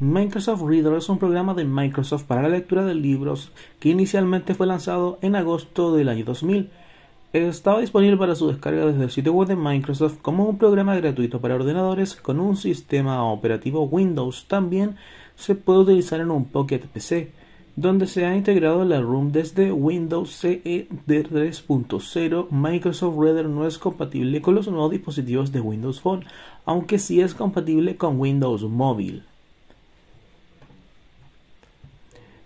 Microsoft Reader es un programa de Microsoft para la lectura de libros que inicialmente fue lanzado en agosto del año 2000. Estaba disponible para su descarga desde el sitio web de Microsoft como un programa gratuito para ordenadores con un sistema operativo Windows. También se puede utilizar en un Pocket PC, donde se ha integrado la Room desde Windows e CE 3.0. Microsoft Reader no es compatible con los nuevos dispositivos de Windows Phone, aunque sí es compatible con Windows Mobile.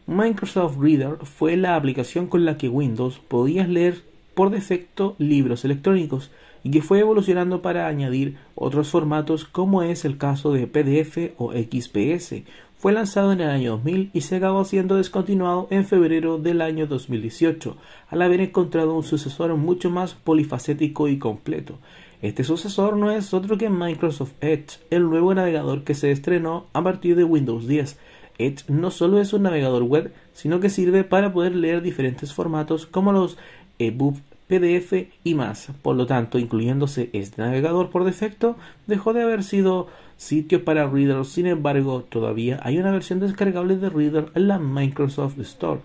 Microsoft Reader fue la aplicación con la que Windows podía leer por defecto libros electrónicos y que fue evolucionando para añadir otros formatos como es el caso de PDF o XPS. Fue lanzado en el año 2000 y se acabó siendo descontinuado en febrero del año 2018, al haber encontrado un sucesor mucho más polifacético y completo. Este sucesor no es otro que Microsoft Edge, el nuevo navegador que se estrenó a partir de Windows 10, Edge no solo es un navegador web, sino que sirve para poder leer diferentes formatos como los ebook, PDF y más. Por lo tanto, incluyéndose este navegador por defecto, dejó de haber sido sitio para Reader. Sin embargo, todavía hay una versión descargable de Reader en la Microsoft Store.